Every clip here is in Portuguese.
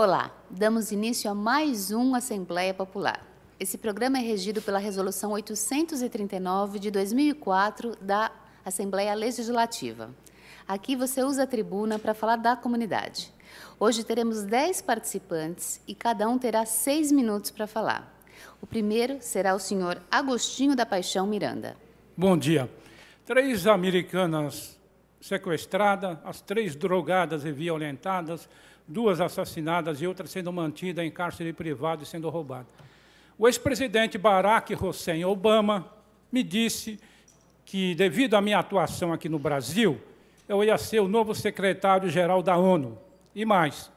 Olá, damos início a mais um Assembleia Popular. Esse programa é regido pela Resolução 839 de 2004 da Assembleia Legislativa. Aqui você usa a tribuna para falar da comunidade. Hoje teremos 10 participantes e cada um terá seis minutos para falar. O primeiro será o senhor Agostinho da Paixão Miranda. Bom dia. Três americanas sequestradas, as três drogadas e violentadas, duas assassinadas e outra sendo mantida em cárcere privado e sendo roubada. O ex-presidente Barack Hussein Obama me disse que, devido à minha atuação aqui no Brasil, eu ia ser o novo secretário-geral da ONU. E mais,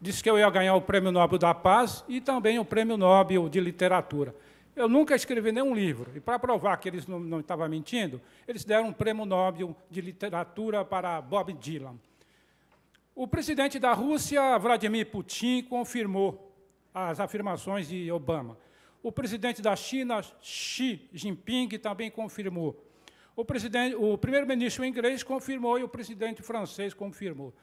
disse que eu ia ganhar o Prêmio Nobel da Paz e também o Prêmio Nobel de Literatura. Eu nunca escrevi nenhum livro. E para provar que eles não, não estavam mentindo, eles deram um prêmio Nobel de literatura para Bob Dylan. O presidente da Rússia, Vladimir Putin, confirmou as afirmações de Obama. O presidente da China, Xi Jinping, também confirmou. O, o primeiro-ministro inglês confirmou e o presidente francês confirmou.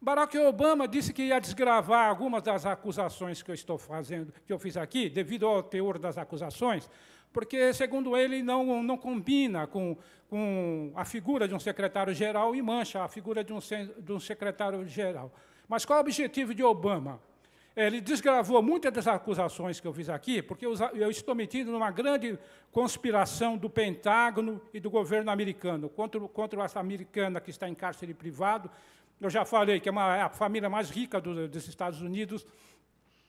Barack Obama disse que ia desgravar algumas das acusações que eu estou fazendo, que eu fiz aqui, devido ao teor das acusações, porque, segundo ele, não, não combina com, com a figura de um secretário-geral e mancha a figura de um, de um secretário-geral. Mas qual é o objetivo de Obama? Ele desgravou muitas das acusações que eu fiz aqui, porque eu estou metido numa grande conspiração do Pentágono e do governo americano contra, contra essa americana que está em cárcere privado. Eu já falei que é uma, é a família mais rica dos Estados Unidos,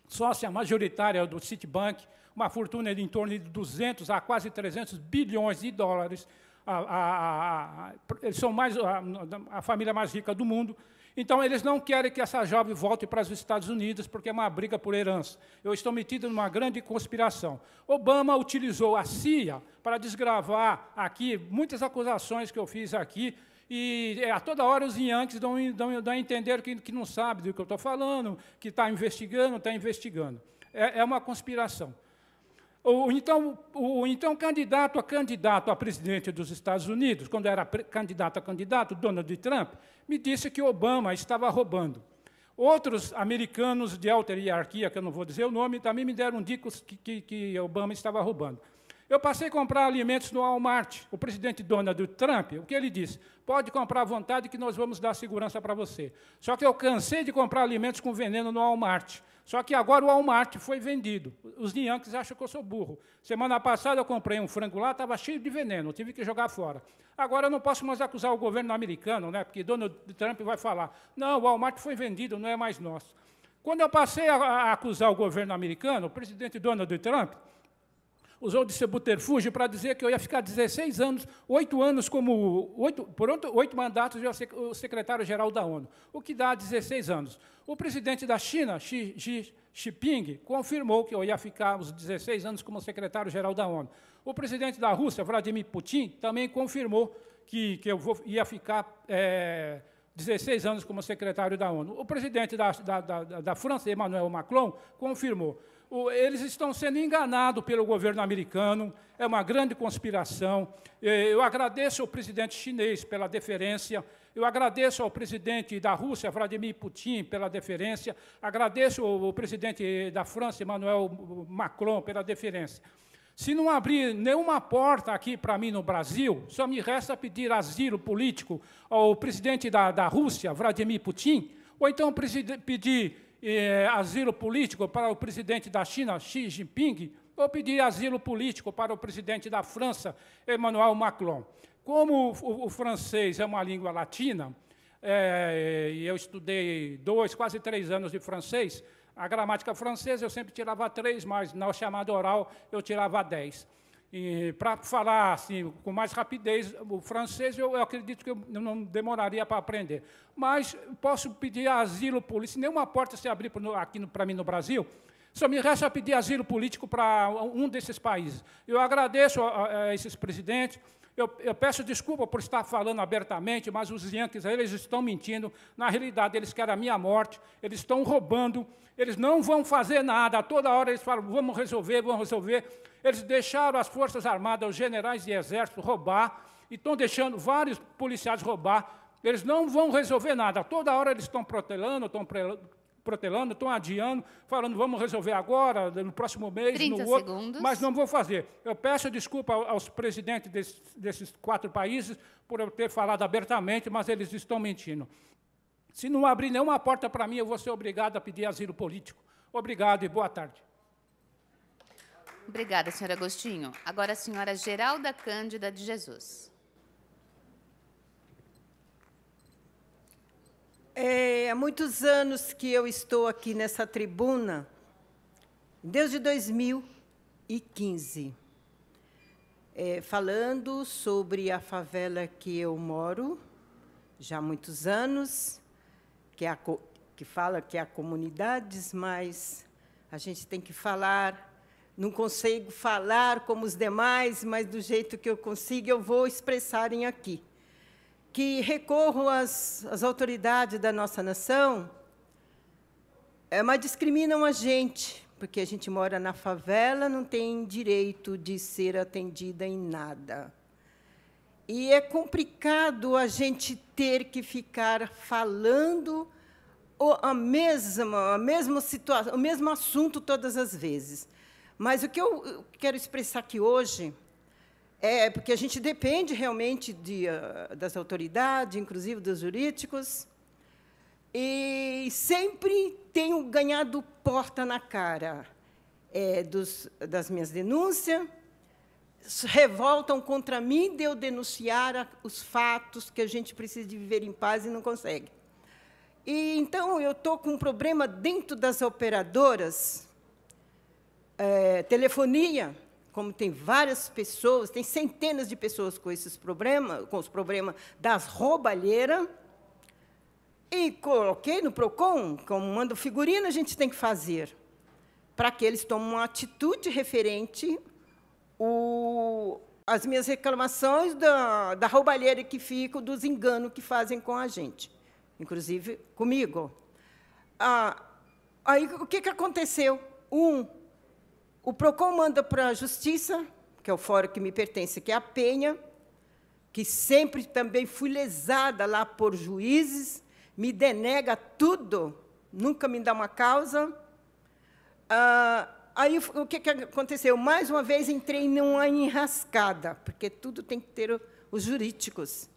sócia majoritária do Citibank, uma fortuna de em torno de 200 a quase 300 bilhões de dólares. A, a, a, eles são mais a, família mais rica do mundo. Então, eles não querem que essa jovem volte para os Estados Unidos, porque é uma briga por herança. Eu estou metido numa grande conspiração. Obama utilizou a CIA para desgravar aqui muitas acusações que eu fiz aqui, e é, a toda hora os Yankees dão, dão, dão a entender que, que, não sabe do que eu estou falando, que está investigando, está investigando. É, é uma conspiração o então, o então candidato a candidato a presidente dos Estados Unidos, quando era candidato a candidato, Donald Trump, me disse que Obama estava roubando. Outros americanos de alta hierarquia, que eu não vou dizer o nome, também me deram dicas que, que, que Obama estava roubando. Eu passei a comprar alimentos no Walmart. O presidente Donald Trump, o que ele disse? Pode comprar à vontade que nós vamos dar segurança para você. Só que eu cansei de comprar alimentos com veneno no Walmart. Só que agora o Walmart foi vendido. Os Yankees acham que eu sou burro. Semana passada eu comprei um frango lá, estava cheio de veneno, tive que jogar fora. Agora eu não posso mais acusar o governo americano, né? porque Donald Trump vai falar: não, o Walmart foi vendido, não é mais nosso. Quando eu passei a, a acusar o governo americano, o presidente Donald Trump usou de subterfúgio para dizer que eu ia ficar 16 anos, 8 anos como. 8, por 8 mandatos o secretário-geral da ONU, o que dá 16 anos. O presidente da China, Xi, Xi Jinping, confirmou que eu ia ficar os 16 anos como secretário-geral da ONU. O presidente da Rússia, Vladimir Putin, também confirmou que, que eu vou, ia ficar. É, eh, 16 anos como secretário da ONU. O presidente da, da, da, da França, Emmanuel Macron, confirmou eles estão sendo enganados pelo governo americano, é uma grande conspiração. É, eu agradeço ao presidente chinês pela deferência, eu agradeço ao presidente da Rússia, Vladimir Putin, pela deferência, agradeço ao presidente da França, Emmanuel Macron, pela deferência. Se não abrir nenhuma porta aqui para mim no Brasil, só me resta pedir asilo político ao presidente da, da Rússia, Vladimir Putin, ou então pedir eh, asilo político para o presidente da China, Xi Jinping, ou pedir asilo político para o presidente da França, Emmanuel Macron. Como o, o francês é uma língua latina, eh, e eu estudei dois, quase três anos de francês, a gramática francesa eu sempre tirava três, mas na chamada oral eu tirava dez para falar assim, com mais rapidez, o francês eu, eu acredito que eu não demoraria para aprender. Mas posso pedir asilo político, se nenhuma porta se abrir aqui para mim no Brasil, só me resta pedir asilo político para um desses países. Eu agradeço a, a esses presidentes, eu, eu, peço desculpa por estar falando abertamente, mas os Yankees, eles estão mentindo. Na realidade, eles querem a minha morte, eles estão roubando, eles não vão fazer nada. Toda hora eles falam, vamos resolver, vamos resolver. Eles deixaram as Forças Armadas, os generais de exército roubar, e estão deixando vários policiais roubar. Eles não vão resolver nada. Toda hora eles estão protelando, estão protelando, estão adiando, falando vamos resolver agora, no próximo mês, 30 no outro, segundos. mas não vou fazer. Eu peço desculpa aos presidentes desses, desses quatro países por eu ter falado abertamente, mas eles estão mentindo. Se não abrir nenhuma porta para mim, eu vou ser obrigado a pedir asilo político. Obrigado e boa tarde. Obrigada, senhora Agostinho. Agora a senhora Geralda Cândida de Jesus. É, há muitos anos que eu estou aqui nessa tribuna, desde 2015, é, falando sobre a favela que eu moro, já há muitos anos, que, é a, que fala que há é comunidades, mas a gente tem que falar. Não consigo falar como os demais, mas do jeito que eu consigo, eu vou expressarem aqui que recorram às, às autoridades da nossa nação, é, mas discriminam a gente, porque a gente mora na favela, não tem direito de ser atendida em nada. E é complicado a gente ter que ficar falando a mesma, a mesma situação, o mesmo assunto todas as vezes. Mas o que eu quero expressar aqui hoje é, porque a gente depende realmente de, ah, das autoridades, inclusive dos jurídicos, e sempre tenho ganhado porta na cara é, dos, das minhas denúncias, revoltam contra mim de eu denunciar os fatos que a gente precisa de viver em paz e não consegue. E, então, eu estou com um problema dentro das operadoras, é, telefonia, como tem várias pessoas, tem centenas de pessoas com esses problemas, com os problemas das roubalheiras, e coloquei no PROCON, como mando figurino, a gente tem que fazer, para que eles tomem uma atitude referente às minhas reclamações da, da roubalheira que fico, dos enganos que fazem com a gente, inclusive comigo. Ah, aí, o que, que aconteceu? Um, o PROCON manda para a Justiça, que é o fórum que me pertence, que é a Penha, que sempre também fui lesada lá por juízes, me denega tudo, nunca me dá uma causa. Ah, aí o que, que aconteceu? Mais uma vez entrei numa enrascada, porque tudo tem que ter os jurídicos.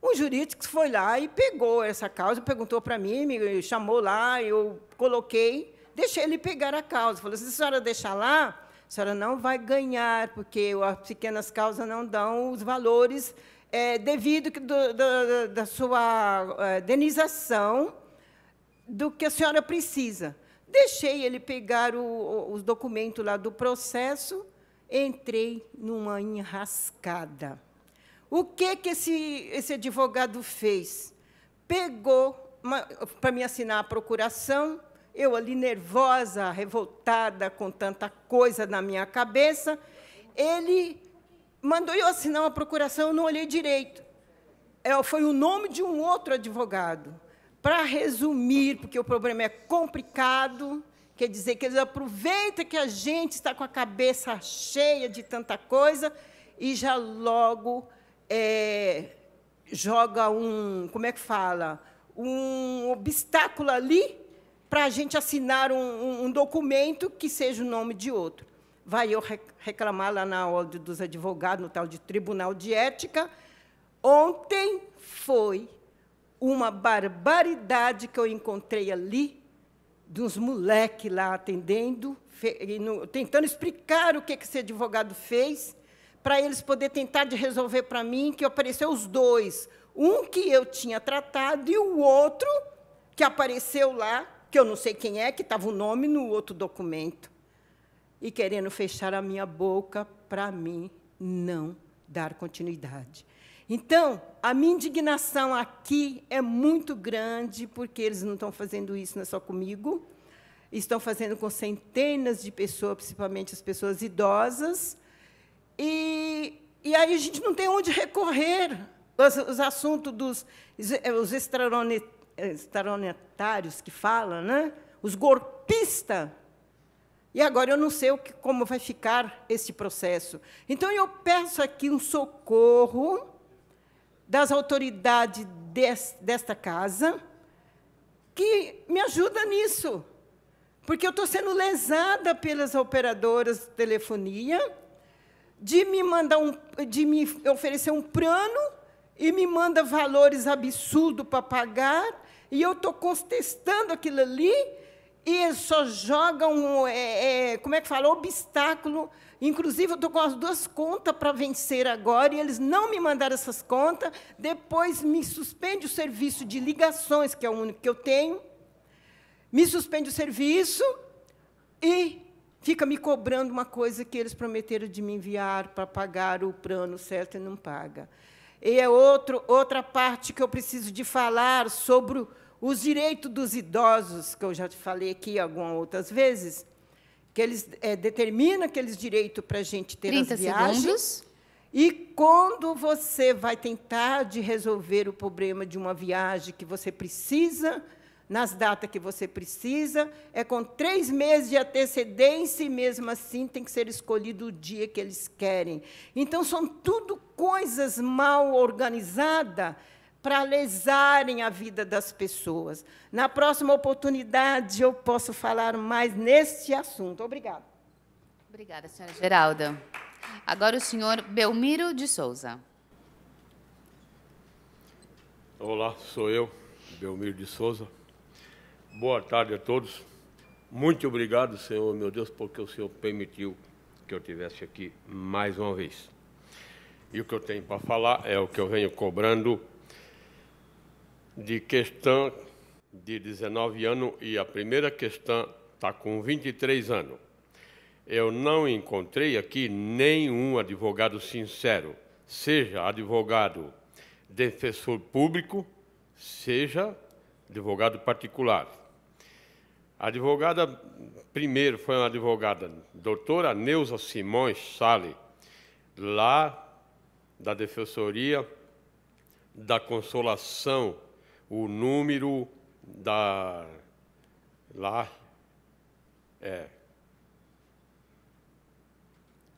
O jurídico foi lá e pegou essa causa, perguntou para mim, me chamou lá, eu coloquei. Deixei ele pegar a causa. Falou: se a senhora deixar lá, a senhora não vai ganhar, porque as pequenas causas não dão os valores é, devido do, do, da sua é, denização do que a senhora precisa. Deixei ele pegar o, os documentos lá do processo, entrei numa enrascada. O que, que esse, esse advogado fez? Pegou para me assinar a procuração, eu ali nervosa, revoltada, com tanta coisa na minha cabeça, ele mandou eu assinar uma procuração, eu não olhei direito. É, foi o nome de um outro advogado. Para resumir, porque o problema é complicado, quer dizer que eles aproveitam que a gente está com a cabeça cheia de tanta coisa e já logo é, joga um, como é que fala, um obstáculo ali para a gente assinar um, um, documento que seja o nome de outro. Vai eu reclamar lá na ordem dos advogados, no tal de Tribunal de Ética. Ontem foi uma barbaridade que eu encontrei ali, de uns moleques lá atendendo, tentando explicar o que esse advogado fez, para eles poder tentar de resolver para mim, que apareceu os dois, um que eu tinha tratado e o outro que apareceu lá que eu não sei quem é, que estava o nome no outro documento, e querendo fechar a minha boca para mim não dar continuidade. Então, a minha indignação aqui é muito grande, porque eles não estão fazendo isso não é só comigo, estão fazendo com centenas de pessoas, principalmente as pessoas idosas, e, e aí a gente não tem onde recorrer. Os, os assuntos dos os estaronetários que falam, né? os golpistas. E agora eu não sei o que, como vai ficar esse processo. Então, eu peço aqui um socorro das autoridades des, desta casa que me ajuda nisso. Porque eu estou sendo lesada pelas operadoras de telefonia de me mandar um, de me oferecer um plano e me manda valores absurdos para pagar e eu estou contestando aquilo ali, e eles só jogam, é, é, como é que fala, obstáculo. Inclusive, eu estou com as duas contas para vencer agora, e eles não me mandaram essas contas. Depois, me suspende o serviço de ligações, que é o único que eu tenho. Me suspende o serviço e fica me cobrando uma coisa que eles prometeram de me enviar para pagar o plano certo e não paga. E é outro, outra parte que eu preciso de falar sobre os direitos dos idosos, que eu já te falei aqui algumas outras vezes, que eles é, determinam aqueles direitos para a gente ter 30 as viagens. Segundos. E quando você vai tentar de resolver o problema de uma viagem que você precisa, nas datas que você precisa, é com três meses de antecedência e, mesmo assim, tem que ser escolhido o dia que eles querem. Então, são tudo coisas mal organizadas para lesarem a vida das pessoas. Na próxima oportunidade, eu posso falar mais neste assunto. Obrigada. Obrigada, senhora Geralda. Agora o senhor Belmiro de Souza. Olá, sou eu, Belmiro de Souza. Boa tarde a todos. Muito obrigado, Senhor, meu Deus, porque o Senhor permitiu que eu tivesse aqui mais uma vez. E o que eu tenho para falar é o que eu venho cobrando de questão de 19 anos e a primeira questão está com 23 anos. Eu não encontrei aqui nenhum advogado sincero, seja advogado defensor público, seja advogado particular. A advogada primeiro foi uma advogada, doutora Neuza Simões Sale, lá da Defensoria da Consolação o número da lá é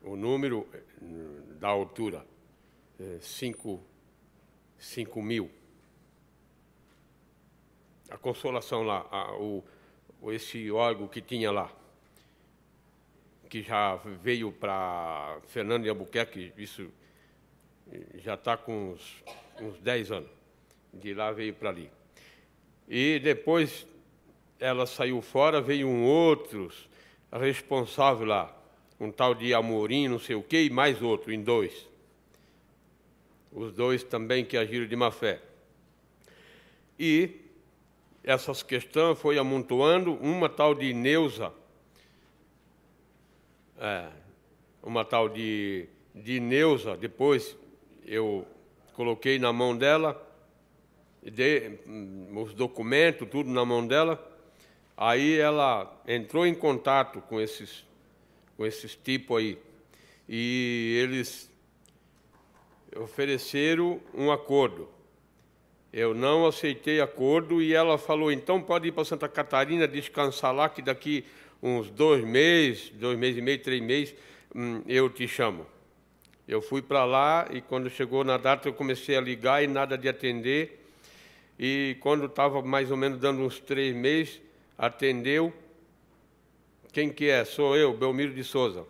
o número é, da altura é cinco mil a consolação lá a, o esse órgão que tinha lá que já veio para Fernando de Albuquerque isso eh, já está com uns, uns 10 anos de lá veio para ali. E depois ela saiu fora, veio um outro responsável lá, um tal de Amorim, não sei o quê, e mais outro, em dois. Os dois também que agiram de má fé. E essas questões foi amontoando, uma tal de Neuza, é, uma tal de, de Neuza, depois eu coloquei na mão dela, Hum, os documentos, tudo na mão dela. Aí ela entrou em contato com esses, com esses tipos aí. E eles ofereceram um acordo. Eu não aceitei acordo e ela falou: então pode ir para Santa Catarina descansar lá, que daqui uns dois meses, dois meses e meio, três meses, hum, eu te chamo. Eu fui para lá e quando chegou na data eu comecei a ligar e nada de atender e quando estava mais ou menos dando uns três meses, atendeu. Quem que é? Sou eu, Belmiro de Souza.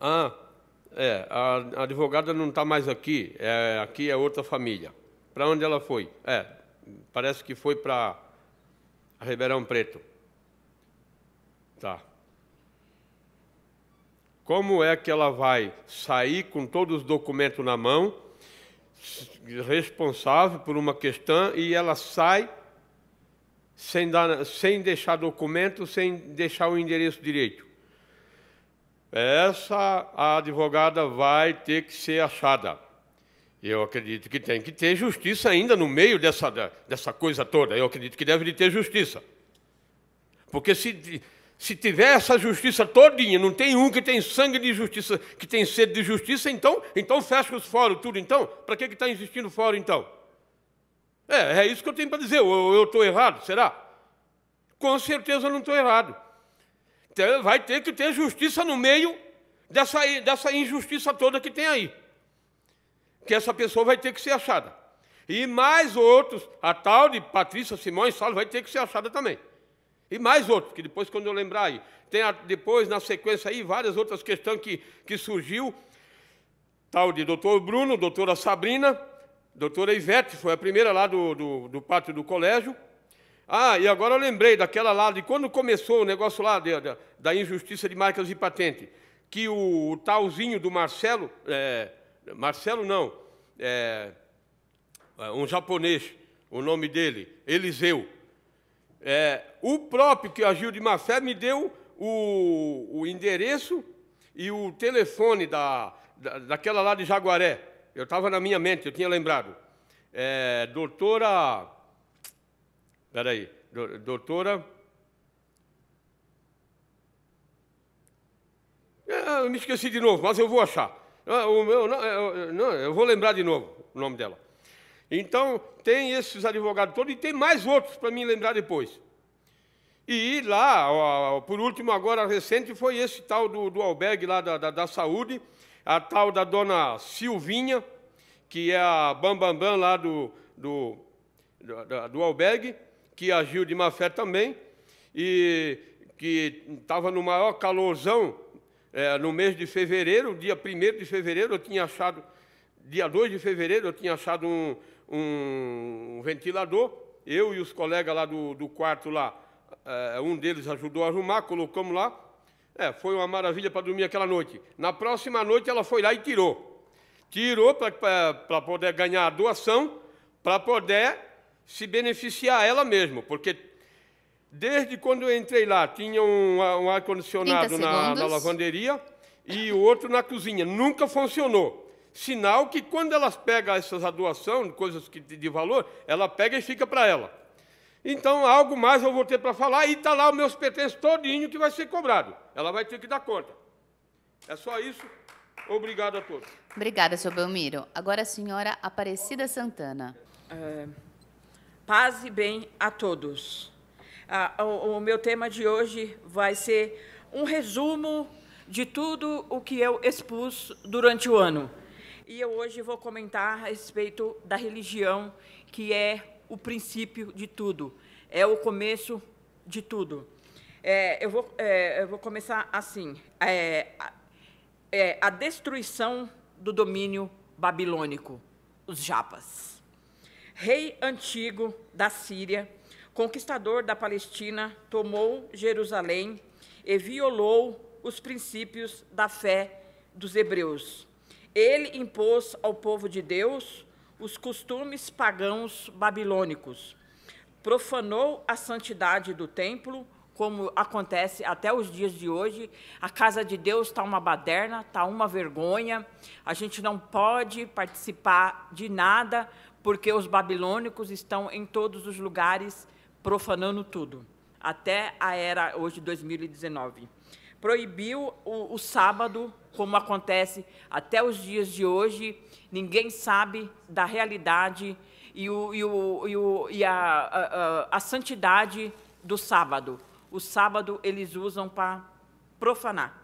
Ah, é, a, advogada não está mais aqui, é, aqui é outra família. Para onde ela foi? É, parece que foi para Ribeirão Preto. Tá. Como é que ela vai sair com todos os documentos na mão responsável por uma questão e ela sai sem, dar, sem deixar documento, sem deixar o endereço direito. Essa a advogada vai ter que ser achada. Eu acredito que tem que ter justiça ainda no meio dessa, dessa coisa toda. Eu acredito que deve ter justiça. Porque se se tiver essa justiça todinha, não tem um que tem sangue de justiça, que tem sede de justiça, então, então fecha os fóruns, tudo então? Para que está existindo fora então? É, é isso que eu tenho para dizer. Eu estou errado, será? Com certeza não estou errado. Então, vai ter que ter justiça no meio dessa, dessa injustiça toda que tem aí. Que essa pessoa vai ter que ser achada. E mais outros, a tal de Patrícia Simões Salo vai ter que ser achada também. E mais outro, que depois, quando eu lembrar aí, tem a, depois, na sequência aí, várias outras questões que, que surgiu, tal de doutor Bruno, doutora Sabrina, doutora Ivete, foi a primeira lá do, do, do pátio do colégio. Ah, e agora eu lembrei daquela lá, de quando começou o negócio lá de, de, da injustiça de marcas e patente, que o, o talzinho do Marcelo, é, Marcelo não, é, é um japonês, o nome dele, Eliseu, é, o próprio que agiu de má fé me deu o, o endereço e o telefone da, da, daquela lá de Jaguaré. Eu estava na minha mente, eu tinha lembrado. É, doutora. Peraí. doutora. É, eu me esqueci de novo, mas eu vou achar. Ah, o meu, não, eu, é, é, não, eu vou lembrar de novo o nome dela. Então, tem esses advogados todos e tem mais outros para me lembrar depois. E lá, ó, por último, agora recente, foi esse tal do, do albergue lá da, da, da saúde, a tal da dona Silvinha, que é a bambambam bam, bam lá do, do, do, do albergue, que agiu de má fé também, e que estava no maior calorzão é, no mês de fevereiro, dia 1 de fevereiro, eu tinha achado, dia 2 de fevereiro, eu tinha achado um, um ventilador. Eu e os colegas lá do, do quarto lá, é, um deles ajudou a arrumar, colocamos lá. É, foi uma maravilha para dormir aquela noite. Na próxima noite ela foi lá e tirou. Tirou para poder ganhar a doação, para poder se beneficiar ela mesma, porque desde quando eu entrei lá tinha um, um ar-condicionado na, na lavanderia e o outro na cozinha. Nunca funcionou. Sinal que quando elas pegam essas doação, coisas que, de valor, ela pega e fica para ela. Então, algo mais eu vou ter para falar, e está lá os meus pertences todinho que vai ser cobrado. Ela vai ter que dar conta. É só isso. Obrigado a todos. Obrigada, senhor Belmiro. Agora a senhora Aparecida Santana. É, paz e bem a todos. Ah, o, o meu tema de hoje vai ser um resumo de tudo o que eu expus durante o ano e eu hoje vou comentar a respeito da religião, que é o princípio de tudo, é o começo de tudo. É, eu, vou, é, eu, vou, começar assim: é, a é, destruição do domínio babilônico, os Japas. Rei antigo da Síria, conquistador da Palestina, tomou Jerusalém e violou os princípios da fé dos hebreus. Ele impôs ao povo de Deus os costumes pagãos babilônicos, profanou a santidade do templo, como acontece até os dias de hoje. A casa de Deus está uma baderna, está uma vergonha. A gente não pode participar de nada, porque os babilônicos estão em todos os lugares profanando tudo, até a era hoje 2019. Proibiu o, o sábado como acontece até os dias de hoje, ninguém sabe da realidade e, o, e, o, e, o, e a, a, a, santidade do sábado. O sábado eles usam para profanar.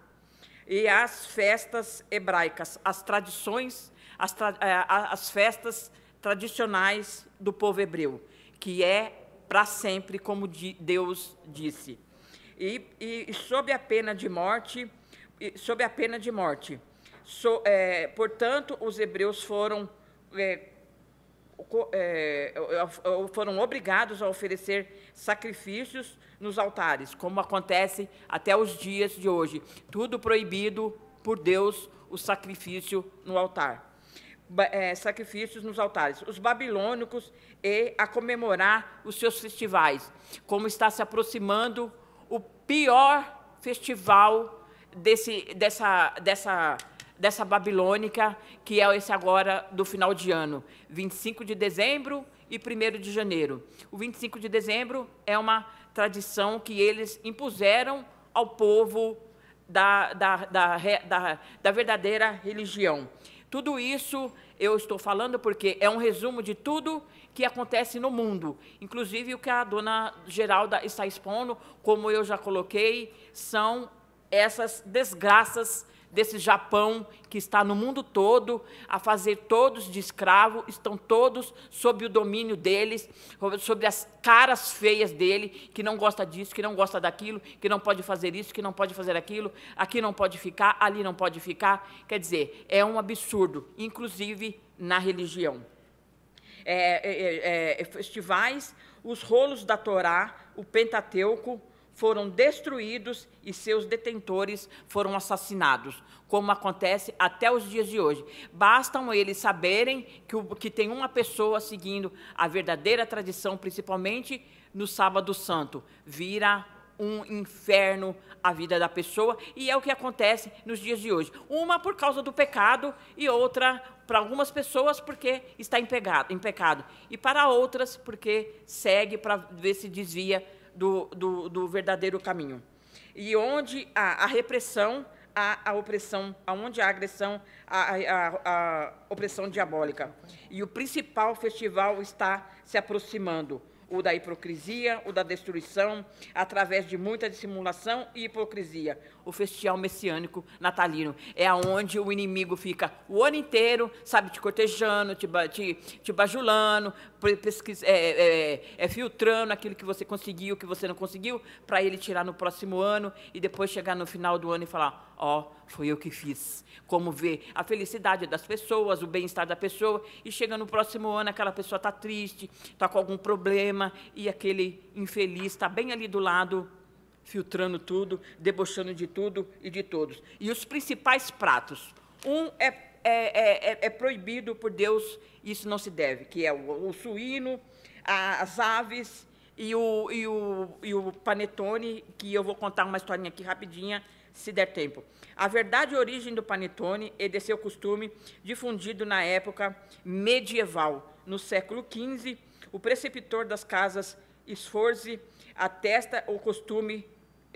E as festas hebraicas, as tradições, as, tra, é, as festas tradicionais do povo hebreu, que é para sempre, como Deus disse. E, e sob a pena de morte, sob a pena de morte. So, é, portanto, os hebreus foram, é é, é, é, foram obrigados a oferecer sacrifícios nos altares, como acontece até os dias de hoje. Tudo proibido por Deus o sacrifício no altar. É, sacrifícios nos altares, os babilônicos e a comemorar os seus festivais, como está se aproximando o pior festival desse, dessa, dessa, dessa babilônica, que é esse agora do final de ano, 25 de dezembro e 1 de janeiro. O 25 de dezembro é uma tradição que eles impuseram ao povo da, da, da, da, da verdadeira religião. Tudo isso eu estou falando porque é um resumo de tudo que acontece no mundo, inclusive o que a dona Geralda está expondo, como eu já coloquei, são essas desgraças desse Japão que está no mundo todo a fazer todos de escravo, estão todos sob o domínio deles, sob as caras feias dele, que não gosta disso, que não gosta daquilo, que não pode fazer isso, que não pode fazer aquilo, aqui não pode ficar, ali não pode ficar. Quer dizer, é um absurdo, inclusive na religião. É, é, é, é festivais, os rolos da Torá, o Pentateuco, foram destruídos e seus detentores foram assassinados, como acontece até os dias de hoje. Bastam eles saberem que, o, que tem uma pessoa seguindo a verdadeira tradição, principalmente no Sábado Santo, vira um inferno a vida da pessoa, e é o que acontece nos dias de hoje. Uma por causa do pecado e outra para algumas pessoas porque está em pecado, em pecado e para outras porque segue para ver se desvia do, do, do verdadeiro caminho. E onde há a repressão, há a opressão, onde há agressão, há a, a opressão diabólica. E o principal festival está se aproximando o da hipocrisia, o da destruição, através de muita dissimulação e hipocrisia, o festival messiânico natalino. É aonde o inimigo fica o ano inteiro, sabe, te cortejando, te, te, te bajulando, pesquis, é, é, é, é, filtrando aquilo que você conseguiu, que você não conseguiu, para ele tirar no próximo ano e depois chegar no final do ano e falar: ó, oh, foi eu que fiz. Como ver a felicidade das pessoas, o bem-estar da pessoa, e chega no próximo ano, aquela pessoa está triste, está com algum problema, e aquele infeliz está bem ali do lado filtrando tudo, debochando de tudo e de todos. E os principais pratos. Um é, é, é, é, é proibido por Deus, isso não se deve, que é o, o suíno, a, as aves e o, e, o, e o panetone, que eu vou contar uma historinha aqui rapidinha, se der tempo. A verdade e origem do panetone é de seu costume, difundido na época medieval. No século XV, o preceptor das casas Sforzi atesta o costume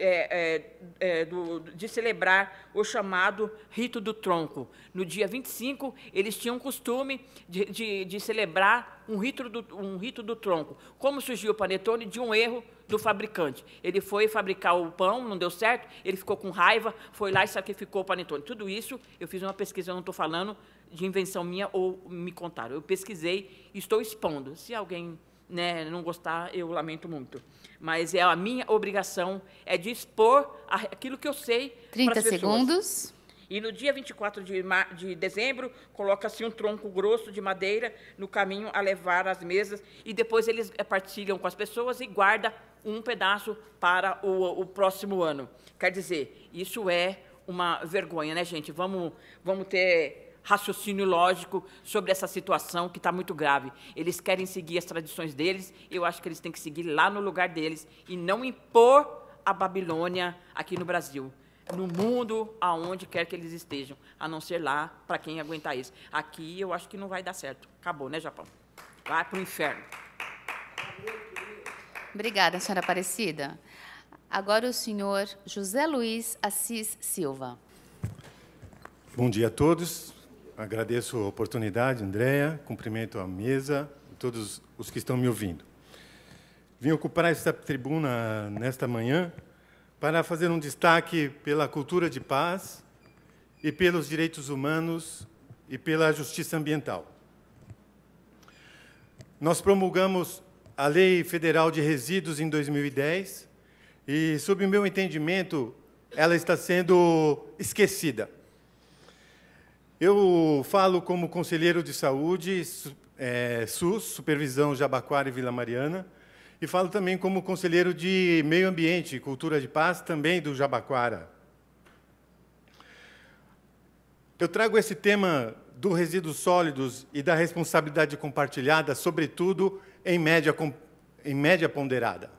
é, é, é, do, de celebrar o chamado rito do tronco. No dia 25, eles tinham o costume de, de, de, celebrar um rito, do, um rito do tronco. Como surgiu o panetone? De um erro do fabricante. Ele foi fabricar o pão, não deu certo, ele ficou com raiva, foi lá e sacrificou o panetone. Tudo isso, eu fiz uma pesquisa, eu não estou falando de invenção minha ou me contaram. Eu pesquisei, estou expondo. Se alguém né, não gostar, eu lamento muito. Mas é a minha obrigação é de expor aquilo que eu sei. 30 segundos. E no dia 24 de, de dezembro, coloca-se um tronco grosso de madeira no caminho a levar as mesas, e depois eles eh, partilham com as pessoas e guarda um pedaço para o, o próximo ano. Quer dizer, isso é uma vergonha, né, gente? Vamos, vamos ter raciocínio lógico sobre essa situação que está muito grave. Eles querem seguir as tradições deles, eu acho que eles têm que seguir lá no lugar deles e não impor a Babilônia aqui no Brasil no mundo, aonde quer que eles estejam, a não ser lá, para quem aguentar isso. Aqui eu acho que não vai dar certo. Acabou, né, Japão? Vai para o inferno. Obrigada, senhora Aparecida. Agora o senhor José Luiz Assis Silva. Bom dia a todos. Agradeço a oportunidade, Andréa. Cumprimento a mesa e todos os que estão me ouvindo. Vim ocupar esta tribuna nesta manhã para fazer um destaque pela cultura de paz e pelos direitos humanos e pela justiça ambiental. Nós promulgamos a Lei Federal de Resíduos em 2010 e, sob meu entendimento, ela está sendo esquecida. Eu falo como conselheiro de saúde, é, SUS, Supervisão Jabaquara e Vila Mariana, e falo também como conselheiro de Meio Ambiente e Cultura de Paz, também do Jabaquara. Eu trago esse tema dos resíduos sólidos e da responsabilidade compartilhada, sobretudo em média, em média ponderada.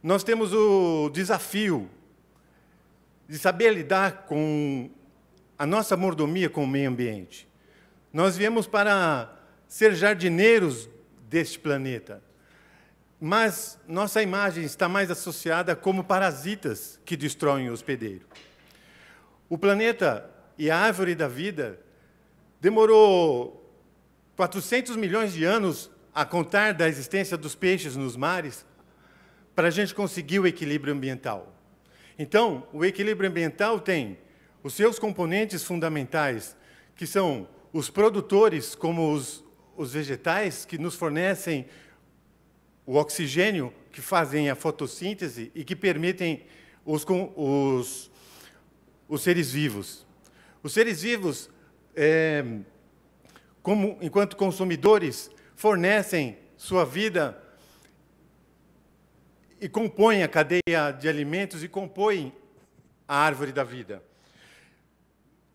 Nós temos o desafio de saber lidar com a nossa mordomia com o meio ambiente. Nós viemos para ser jardineiros deste planeta. Mas nossa imagem está mais associada como parasitas que destroem o hospedeiro. O planeta e a árvore da vida demorou 400 milhões de anos a contar da existência dos peixes nos mares para a gente conseguir o equilíbrio ambiental. Então, o equilíbrio ambiental tem os seus componentes fundamentais, que são os produtores, como os, os vegetais, que nos fornecem o oxigênio, que fazem a fotossíntese e que permitem os, os, os seres vivos. Os seres vivos, é, como, enquanto consumidores, fornecem sua vida e compõem a cadeia de alimentos e compõem a árvore da vida.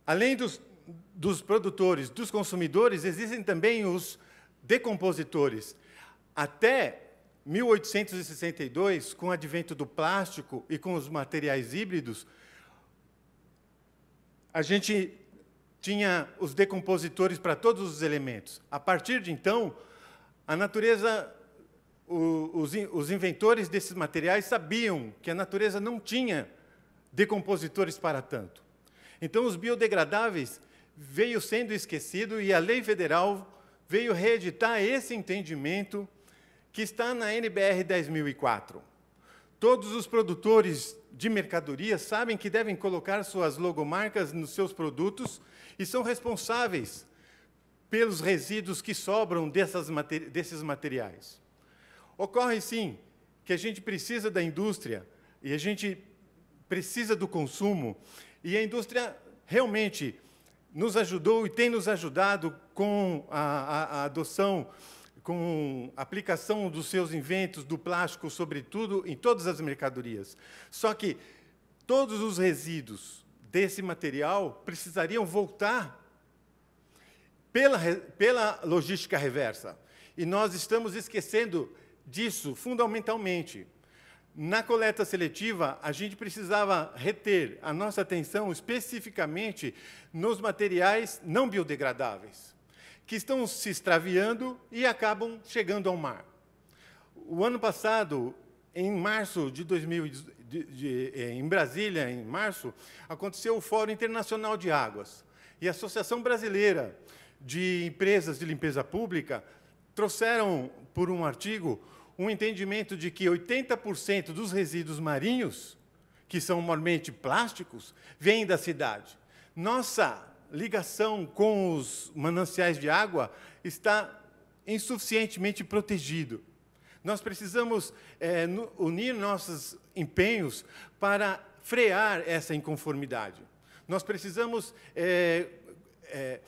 Além dos, dos produtores, dos consumidores, existem também os decompositores. Até 1862, com o advento do plástico e com os materiais híbridos, a gente tinha os decompositores para todos os elementos. A partir de então, a natureza, os, os inventores desses materiais sabiam que a natureza não tinha decompositores para tanto. Então, os biodegradáveis veio sendo esquecido e a lei federal veio reeditar esse entendimento que está na NBR 10004. Todos os produtores de mercadorias sabem que devem colocar suas logomarcas nos seus produtos e são responsáveis pelos resíduos que sobram dessas, desses materiais. Ocorre, sim, que a gente precisa da indústria e a gente precisa do consumo e a indústria realmente nos ajudou e tem nos ajudado com a, a, a adoção, com a aplicação dos seus inventos, do plástico, sobretudo, em todas as mercadorias. Só que todos os resíduos desse material precisariam voltar pela, pela logística reversa. E nós estamos esquecendo disso fundamentalmente. Na coleta seletiva, a gente precisava reter a nossa atenção especificamente nos materiais não biodegradáveis, que estão se extraviando e acabam chegando ao mar. O ano passado, em março de 2018, de, de, eh, em Brasília, em março, aconteceu o Fórum Internacional de Águas. E a Associação Brasileira de Empresas de Limpeza Pública trouxeram, por um artigo, um entendimento de que 80% dos resíduos marinhos, que são normalmente plásticos, vêm da cidade. Nossa ligação com os mananciais de água está insuficientemente protegido. Nós precisamos é, unir nossos empenhos para frear essa inconformidade. Nós precisamos é, é,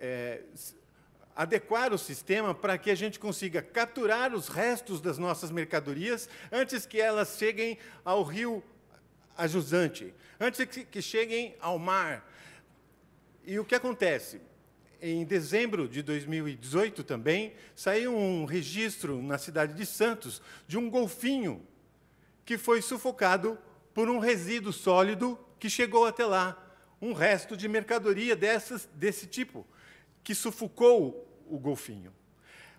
é adequar o sistema para que a gente consiga capturar os restos das nossas mercadorias antes que elas cheguem ao rio ajusante, antes que, cheguem ao mar. E o que acontece? Em dezembro de 2018 também saiu um registro na cidade de Santos de um golfinho que foi sufocado por um resíduo sólido que chegou até lá, um resto de mercadoria dessas, desse tipo que sufocou o golfinho.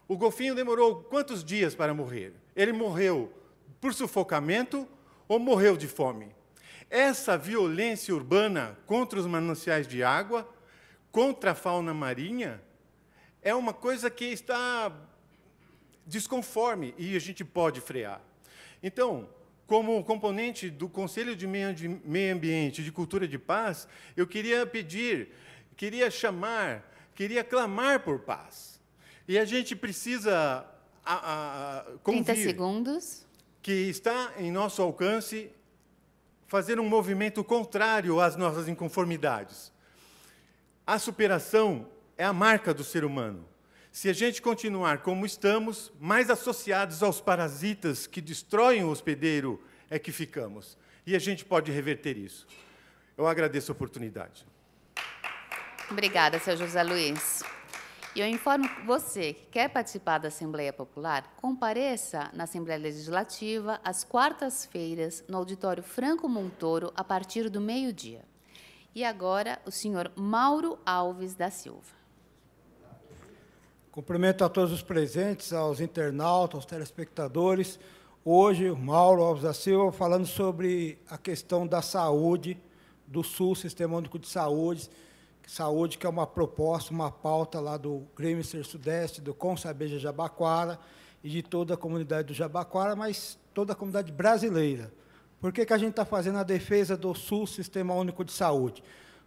O golfinho demorou quantos dias para morrer? Ele morreu por sufocamento ou morreu de fome? Essa violência urbana contra os mananciais de água, contra a fauna marinha, é uma coisa que está desconforme e a gente pode frear. Então, como componente do Conselho de Meio Ambiente de Cultura de Paz, eu queria pedir, queria chamar queria clamar por paz. E a gente precisa a, a, 30 segundos. que está em nosso alcance fazer um movimento contrário às nossas inconformidades. A superação é a marca do ser humano. Se a gente continuar como estamos, mais associados aos parasitas que destroem o hospedeiro é que ficamos. E a gente pode reverter isso. Eu agradeço a oportunidade. Obrigada, seu José Luiz. E eu informo você que quer participar da Assembleia Popular, compareça na Assembleia Legislativa às quartas-feiras no auditório Franco Montoro a partir do meio-dia. E agora o senhor Mauro Alves da Silva. Cumprimento a todos os presentes, aos internautas, aos telespectadores. Hoje, o Mauro Alves da Silva falando sobre a questão da saúde, do SUS, Sistema Único de Saúde, Saúde, que é uma proposta, uma pauta lá do Grêmio Ser Sudeste, do de Jabaquara e de toda a comunidade do Jabaquara, mas toda a comunidade brasileira. Por que, que a gente está fazendo a defesa do SUS, Sistema Único de Saúde?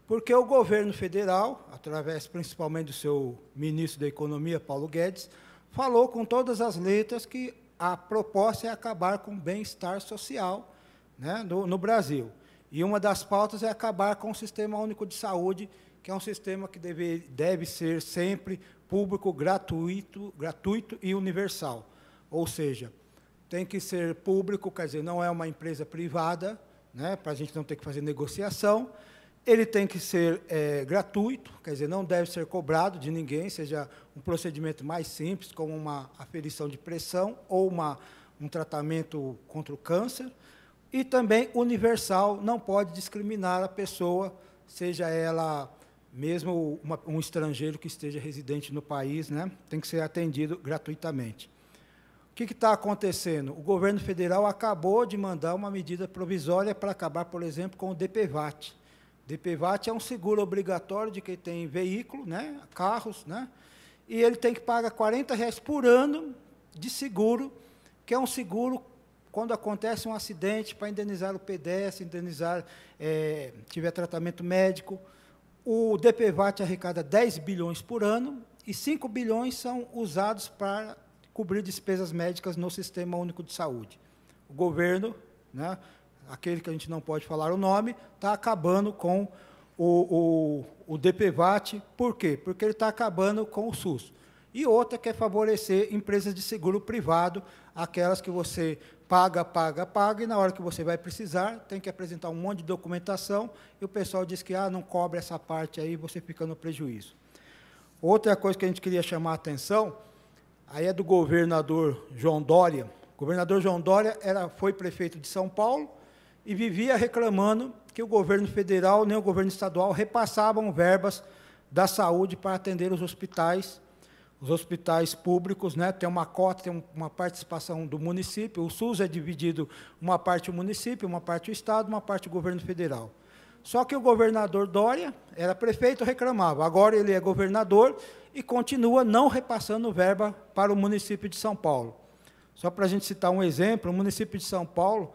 Porque o governo federal, através principalmente do seu ministro da Economia, Paulo Guedes, falou com todas as letras que a proposta é acabar com o bem-estar social né, no, no Brasil. E uma das pautas é acabar com o Sistema Único de Saúde, que é um sistema que deve, deve ser sempre público, gratuito, gratuito e universal. Ou seja, tem que ser público, quer dizer, não é uma empresa privada, né, para a gente não ter que fazer negociação. Ele tem que ser é, gratuito, quer dizer, não deve ser cobrado de ninguém, seja um procedimento mais simples, como uma aferição de pressão ou uma, um tratamento contra o câncer. E também universal, não pode discriminar a pessoa, seja ela mesmo uma, um estrangeiro que esteja residente no país, né, tem que ser atendido gratuitamente. O que está acontecendo? O governo federal acabou de mandar uma medida provisória para acabar, por exemplo, com o DPVAT. DPVAT é um seguro obrigatório de quem tem veículo, né, carros, né, e ele tem que pagar R$ 40 reais por ano de seguro, que é um seguro quando acontece um acidente para indenizar o pedestre, indenizar, é, tiver tratamento médico. O DPVAT arrecada 10 bilhões por ano e 5 bilhões são usados para cobrir despesas médicas no Sistema Único de Saúde. O governo, né, aquele que a gente não pode falar o nome, está acabando com o, o, o DPVAT. Por quê? Porque ele está acabando com o SUS. E outra que é favorecer empresas de seguro privado, aquelas que você paga, paga, paga, e na hora que você vai precisar, tem que apresentar um monte de documentação, e o pessoal diz que ah, não cobra essa parte aí, você fica no prejuízo. Outra coisa que a gente queria chamar a atenção, aí é do governador João Dória. O governador João Dória era, foi prefeito de São Paulo e vivia reclamando que o governo federal nem o governo estadual repassavam verbas da saúde para atender os hospitais os hospitais públicos né, têm uma cota, têm uma participação do município. O SUS é dividido uma parte o município, uma parte o Estado, uma parte o governo federal. Só que o governador Dória era prefeito, reclamava. Agora ele é governador e continua não repassando verba para o município de São Paulo. Só para a gente citar um exemplo, o município de São Paulo,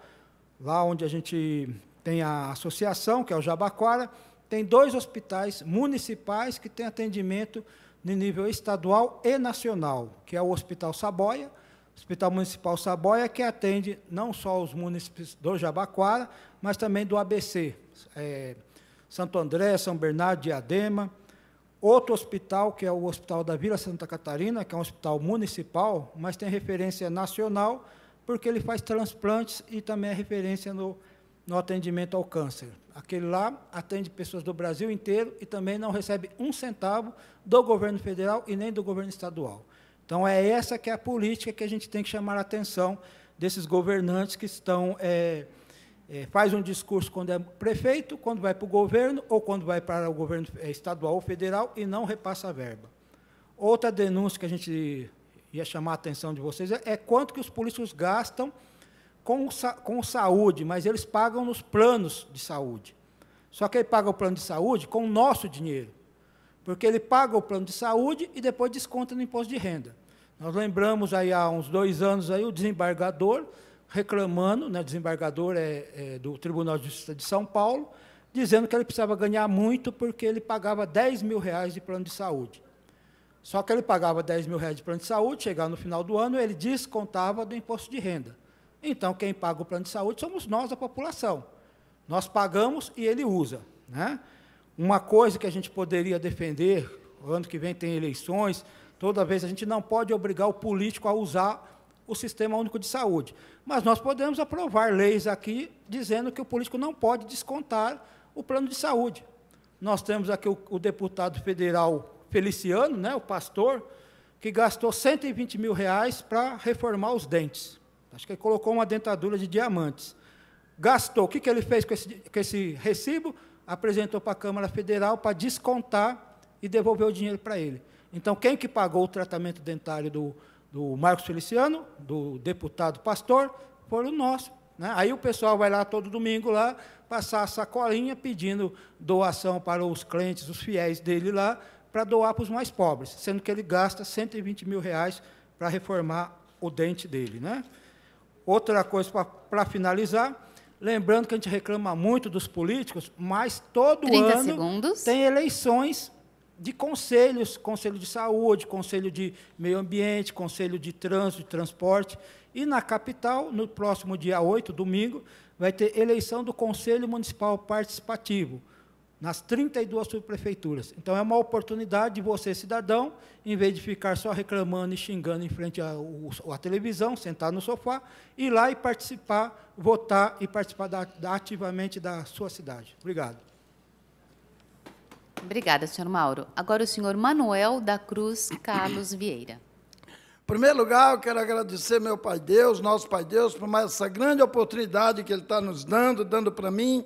lá onde a gente tem a associação, que é o Jabaquara, tem dois hospitais municipais que têm atendimento de nível estadual e nacional, que é o Hospital Saboia, Hospital Municipal Saboia, que atende não só os municípios do Jabaquara, mas também do ABC, é, Santo André, São Bernardo, Diadema. Outro hospital, que é o Hospital da Vila Santa Catarina, que é um hospital municipal, mas tem referência nacional, porque ele faz transplantes e também é referência no no atendimento ao câncer. Aquele lá atende pessoas do Brasil inteiro e também não recebe um centavo do governo federal e nem do governo estadual. Então, é essa que é a política que a gente tem que chamar a atenção desses governantes que estão... É, é, faz um discurso quando é prefeito, quando vai para o governo, ou quando vai para o governo é, estadual ou federal, e não repassa a verba. Outra denúncia que a gente ia chamar a atenção de vocês é, é quanto que os políticos gastam com, com saúde, mas eles pagam nos planos de saúde. Só que ele paga o plano de saúde com o nosso dinheiro, porque ele paga o plano de saúde e depois desconta no imposto de renda. Nós lembramos aí há uns dois anos aí o desembargador reclamando, né, desembargador é, é do Tribunal de Justiça de São Paulo, dizendo que ele precisava ganhar muito porque ele pagava 10 mil reais de plano de saúde. Só que ele pagava 10 mil reais de plano de saúde, chegava no final do ano, ele descontava do imposto de renda. Então, quem paga o plano de saúde somos nós, a população. Nós pagamos e ele usa. Né? Uma coisa que a gente poderia defender, ano que vem tem eleições, toda vez a gente não pode obrigar o político a usar o sistema único de saúde. Mas nós podemos aprovar leis aqui dizendo que o político não pode descontar o plano de saúde. Nós temos aqui o, o deputado federal Feliciano, né, o pastor, que gastou 120 mil reais para reformar os dentes. Acho que ele colocou uma dentadura de diamantes. Gastou. O que, que ele fez com esse, com esse recibo? Apresentou para a Câmara Federal para descontar e devolver o dinheiro para ele. Então, quem que pagou o tratamento dentário do, do Marcos Feliciano, do deputado pastor, foram nós. Né? Aí o pessoal vai lá todo domingo lá, passar a sacolinha pedindo doação para os clientes, os fiéis dele lá, para doar para os mais pobres, sendo que ele gasta 120 mil reais para reformar o dente dele. Né? Outra coisa para finalizar, lembrando que a gente reclama muito dos políticos, mas todo ano segundos. tem eleições de conselhos, conselho de saúde, conselho de meio ambiente, conselho de trânsito, de transporte. E na capital, no próximo dia 8, domingo, vai ter eleição do Conselho Municipal Participativo nas 32 subprefeituras. Então, é uma oportunidade de você, cidadão, em vez de ficar só reclamando e xingando em frente à, à televisão, sentar no sofá, ir lá e participar, votar e participar da, da, ativamente da sua cidade. Obrigado. Obrigada, senhor Mauro. Agora o senhor Manuel da Cruz Carlos Vieira. Em primeiro lugar, eu quero agradecer meu Pai Deus, nosso Pai Deus, por mais essa grande oportunidade que Ele está nos dando, dando para mim.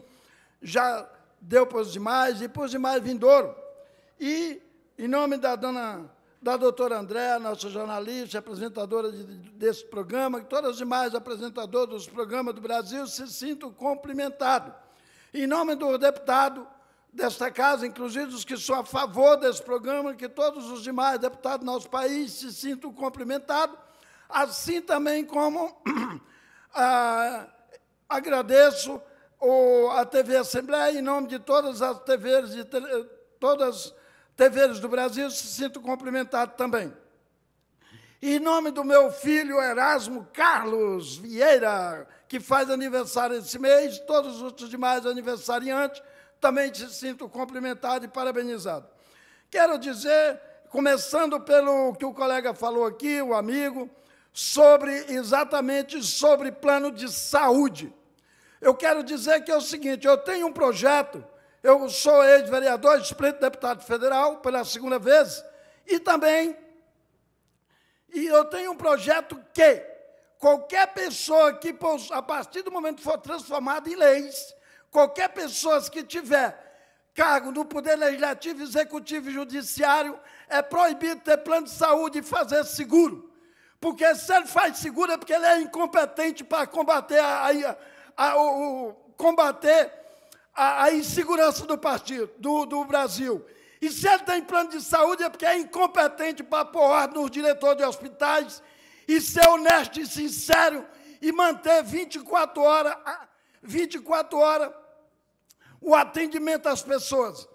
Já deu para os demais e para os demais vindouro. E, em nome da dona, da doutora André, nossa jornalista, apresentadora de, desse programa, e todas as demais apresentadoras dos programas do Brasil, se sinto cumprimentado. Em nome do deputado desta casa, inclusive os que são a favor desse programa, que todos os demais deputados do nosso país se sintam cumprimentados, assim também como ah, agradeço o, a TV Assembleia, em nome de todas as TVs, de, todas TVs do Brasil, se sinto cumprimentado também. E em nome do meu filho Erasmo Carlos Vieira, que faz aniversário esse mês, todos os demais aniversariantes, também te sinto cumprimentado e parabenizado. Quero dizer, começando pelo que o colega falou aqui, o amigo, sobre exatamente sobre plano de saúde. Eu quero dizer que é o seguinte: eu tenho um projeto, eu sou ex-vereador, suplente deputado federal pela segunda vez, e também e eu tenho um projeto que qualquer pessoa que, a partir do momento que for transformada em leis, qualquer pessoa que tiver cargo no Poder Legislativo, Executivo e Judiciário, é proibido ter plano de saúde e fazer seguro. Porque se ele faz seguro é porque ele é incompetente para combater a, a a, o, o, combater a, a, insegurança do partido, do, do Brasil. E se ele tem plano de saúde é porque é incompetente para pôr ordem nos diretores de hospitais e ser honesto e sincero e manter 24 horas, 24 horas o atendimento às pessoas.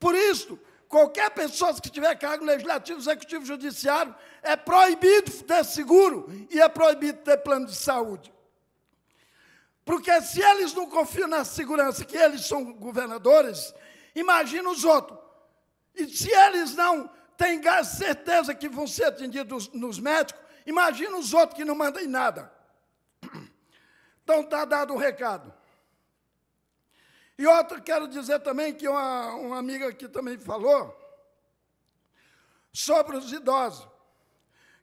Por isso, qualquer pessoa que tiver cargo legislativo, executivo, judiciário, é proibido ter seguro e é proibido ter plano de saúde. Porque se eles não confiam na segurança que eles são governadores, imagina os outros. E se eles não têm certeza que vão ser atendidos nos médicos, imagina os outros que não mandam em nada. Então está dado o recado. E outra, quero dizer também que uma, uma amiga aqui também falou sobre os idosos.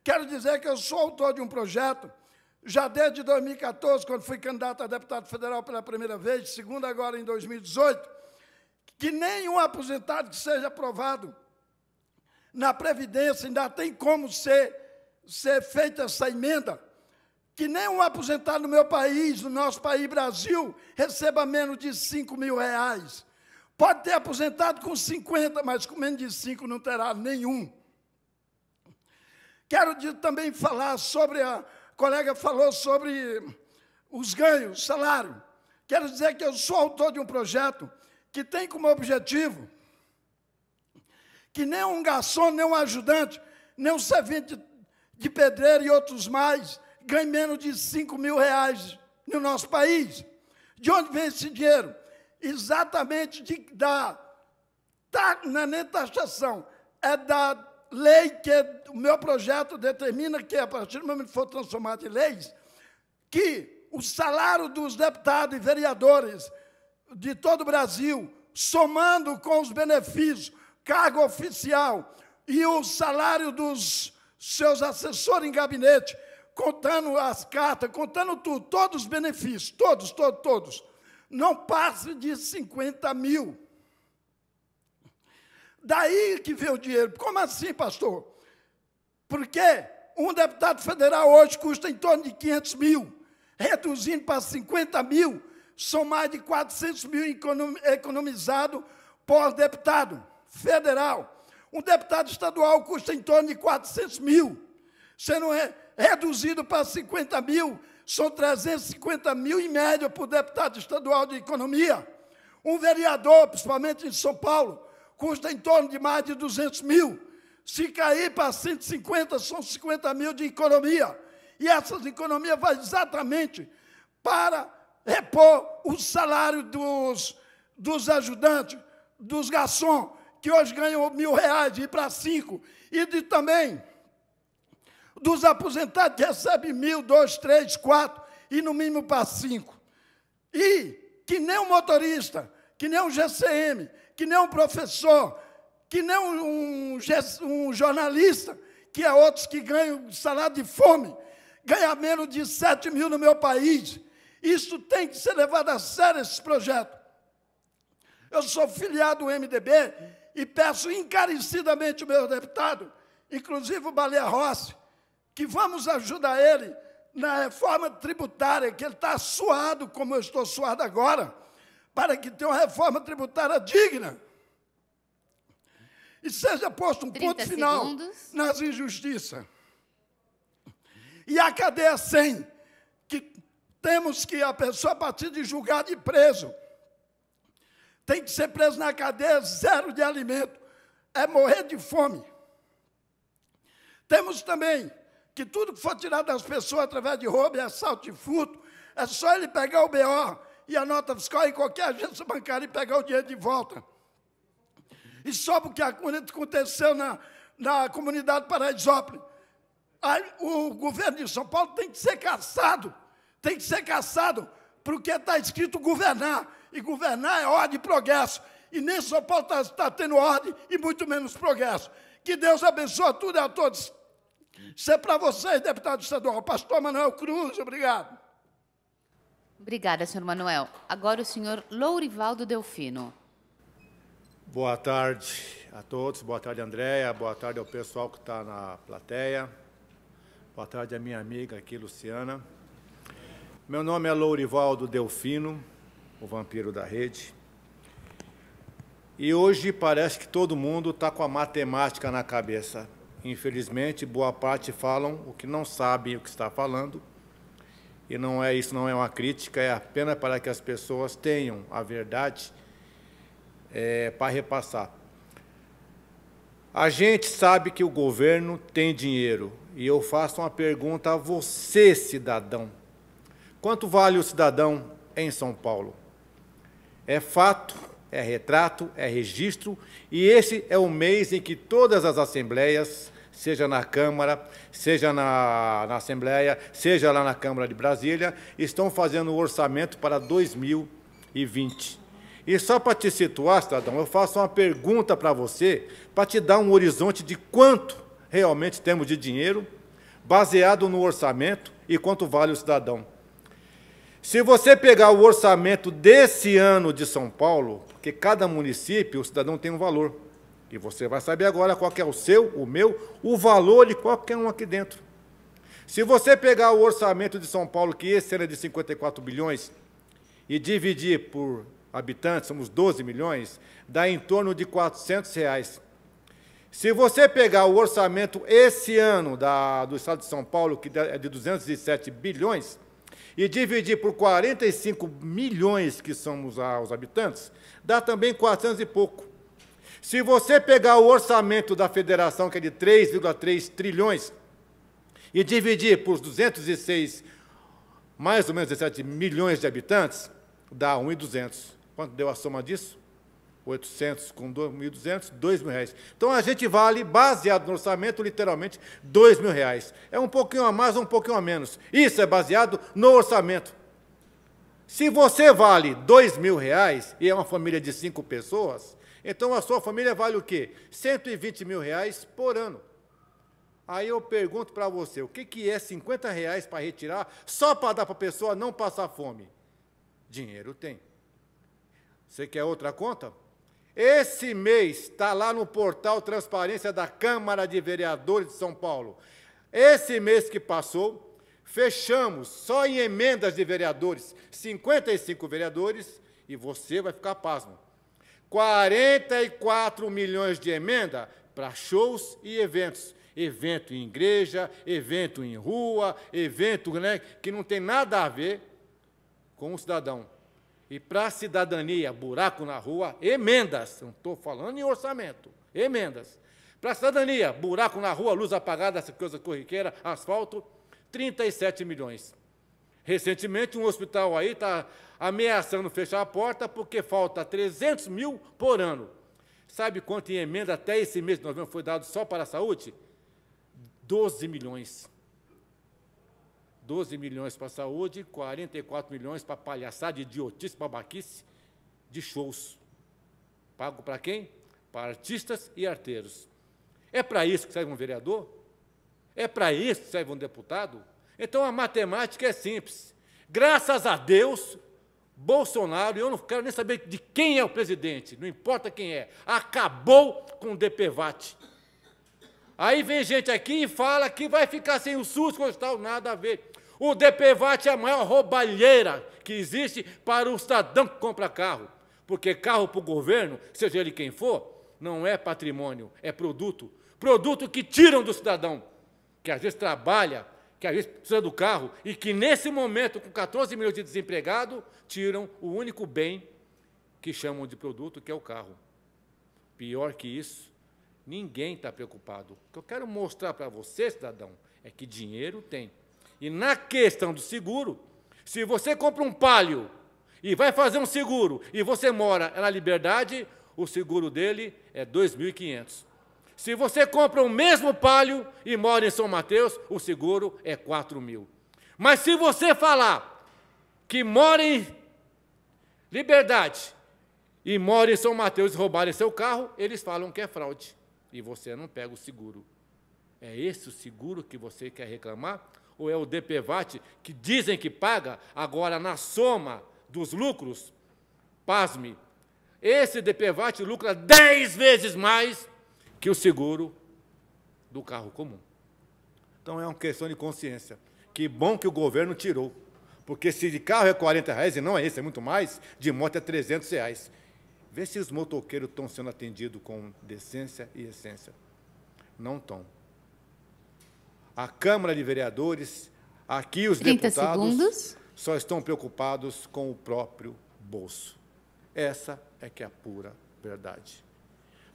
Quero dizer que eu sou autor de um projeto já desde 2014, quando fui candidato a deputado federal pela primeira vez, segunda agora em 2018, que nenhum aposentado que seja aprovado na Previdência ainda tem como ser, ser feita essa emenda, que nenhum aposentado no meu país, no nosso país, Brasil, receba menos de 5 mil reais. Pode ter aposentado com 50, mas com menos de 5 não terá nenhum. Quero também falar sobre a, colega falou sobre os ganhos, salário. Quero dizer que eu sou autor de um projeto que tem como objetivo que nem um garçom, nem um ajudante, nem um servente de pedreiro e outros mais ganhe menos de 5 mil reais no nosso país. De onde vem esse dinheiro? Exatamente de, da. Tá, não é nem taxação, é da lei que o meu projeto determina que, a partir do momento que for transformado em leis, que o salário dos deputados e vereadores de todo o Brasil, somando com os benefícios, cargo oficial e o salário dos seus assessores em gabinete, contando as cartas, contando tudo, todos os benefícios, todos, todos, todos, não passe de 50 mil. Daí que veio o dinheiro. Como assim, pastor? Porque um deputado federal hoje custa em torno de 500 mil, reduzindo para 50 mil, são mais de 400 mil economizado por deputado federal. Um deputado estadual custa em torno de 400 mil, sendo reduzido para 50 mil, são 350 mil em média por deputado estadual de economia. Um vereador, principalmente em São Paulo, custa em torno de mais de 200 mil. Se cair para 150, são 50 mil de economia. E essas economias vão exatamente para repor o salário dos, dos ajudantes, dos garçons, que hoje ganham mil reais e para cinco, e de, também dos aposentados que recebem mil, dois, três, quatro, e no mínimo para cinco. E que nem o motorista, que nem o GCM, que nem um professor, que nem um, um jornalista, que é outros que ganham salário de fome, ganha menos de 7 mil no meu país. Isso tem que ser levado a sério, esse projeto. Eu sou filiado do MDB e peço encarecidamente ao meu deputado, inclusive o Baleia Rossi, que vamos ajudar ele na reforma tributária, que ele está suado, como eu estou suado agora, para que tenha uma reforma tributária digna e seja posto um ponto final segundos. nas injustiças. E a cadeia 100, que temos que a pessoa, a partir de julgado e preso, tem que ser preso na cadeia zero de alimento, é morrer de fome. Temos também que tudo que for tirado das pessoas através de roubo, assalto e furto, é só ele pegar o BO e a nota fiscal em qualquer agência bancária e pegar o dinheiro de volta. E só porque aconteceu na, na comunidade Paraisópolis, Aí, o governo de São Paulo tem que ser caçado, tem que ser caçado, porque está escrito governar, e governar é ordem e progresso, e nem São Paulo está tá tendo ordem e muito menos progresso. Que Deus abençoe tudo e a todos. Isso é para vocês, deputado estadual. Pastor Manuel Cruz, obrigado. Obrigada, senhor Manuel. Agora o senhor Lourivaldo Delfino. Boa tarde a todos, boa tarde, Andréia, boa tarde ao pessoal que está na plateia, boa tarde à minha amiga aqui, Luciana. Meu nome é Lourivaldo Delfino, o vampiro da rede. E hoje parece que todo mundo está com a matemática na cabeça. Infelizmente, boa parte falam o que não sabem o que está falando e não é isso não é uma crítica, é apenas para que as pessoas tenham a verdade é, para repassar. A gente sabe que o governo tem dinheiro e eu faço uma pergunta a você, cidadão. Quanto vale o cidadão em São Paulo? É fato, é retrato, é registro, e esse é o mês em que todas as assembleias seja na Câmara, seja na, na Assembleia, seja lá na Câmara de Brasília, estão fazendo o um orçamento para 2020. E só para te situar, cidadão, eu faço uma pergunta para você, para te dar um horizonte de quanto realmente temos de dinheiro, baseado no orçamento e quanto vale o cidadão. Se você pegar o orçamento desse ano de São Paulo, porque cada município, o cidadão tem um valor. E você vai saber agora qual é o seu, o meu, o valor de qualquer um aqui dentro. Se você pegar o orçamento de São Paulo, que esse ano é de 54 bilhões, e dividir por habitantes, somos 12 milhões, dá em torno de 400 reais. Se você pegar o orçamento esse ano da, do Estado de São Paulo, que é de 207 bilhões, e dividir por 45 milhões que somos os habitantes, dá também 400 e pouco. Se você pegar o orçamento da federação, que é de 3,3 trilhões, e dividir por 206, mais ou menos 17 milhões de habitantes, dá 1.200. Quanto deu a soma disso? 800 com 2.200, 2.000 reais. Então, a gente vale, baseado no orçamento, literalmente, 2.000 reais. É um pouquinho a mais ou um pouquinho a menos. Isso é baseado no orçamento. Se você vale 2.000 reais e é uma família de cinco pessoas, então a sua família vale o quê? 120 mil reais por ano. Aí eu pergunto para você, o que, que é 50 reais para retirar só para dar para a pessoa não passar fome? Dinheiro tem. Você quer outra conta? Esse mês está lá no portal Transparência da Câmara de Vereadores de São Paulo. Esse mês que passou, fechamos só em emendas de vereadores, 55 vereadores, e você vai ficar pasmo. 44 milhões de emenda para shows e eventos. Evento em igreja, evento em rua, evento né, que não tem nada a ver com o cidadão. E para a cidadania, buraco na rua, emendas. Não estou falando em orçamento, emendas. Para a cidadania, buraco na rua, luz apagada, essa coisa corriqueira, asfalto, 37 milhões. Recentemente, um hospital aí está ameaçando fechar a porta porque falta 300 mil por ano. Sabe quanto em emenda até esse mês de novembro foi dado só para a saúde? 12 milhões. 12 milhões para a saúde, 44 milhões para palhaçada, idiotice, babaquice, de shows. Pago para quem? Para artistas e arteiros. É para isso que serve um vereador? É para isso que serve um deputado? Então a matemática é simples. Graças a Deus, Bolsonaro, eu não quero nem saber de quem é o presidente, não importa quem é, acabou com o DPVAT. Aí vem gente aqui e fala que vai ficar sem o SUS, coisa tal, nada a ver. O DPVAT é a maior roubalheira que existe para o cidadão que compra carro. Porque carro para o governo, seja ele quem for, não é patrimônio, é produto. Produto que tiram do cidadão, que às vezes trabalha que às vezes precisa do carro, e que nesse momento, com 14 milhões de desempregado, tiram o único bem que chamam de produto, que é o carro. Pior que isso, ninguém está preocupado. O que eu quero mostrar para você, cidadão, é que dinheiro tem. E na questão do seguro, se você compra um palio e vai fazer um seguro e você mora na liberdade, o seguro dele é 2.500. Se você compra o mesmo palio e mora em São Mateus, o seguro é 4 mil. Mas se você falar que mora em Liberdade e mora em São Mateus e roubarem seu carro, eles falam que é fraude. E você não pega o seguro. É esse o seguro que você quer reclamar? Ou é o DPVAT que dizem que paga, agora na soma dos lucros? Pasme, esse DPVAT lucra 10 vezes mais que o seguro do carro comum. Então é uma questão de consciência. Que bom que o governo tirou. Porque se de carro é 40 reais, e não é esse, é muito mais, de moto é 300 reais. Vê se os motoqueiros estão sendo atendidos com decência e essência. Não estão. A Câmara de Vereadores, aqui os deputados, segundos. só estão preocupados com o próprio bolso. Essa é que é a pura verdade.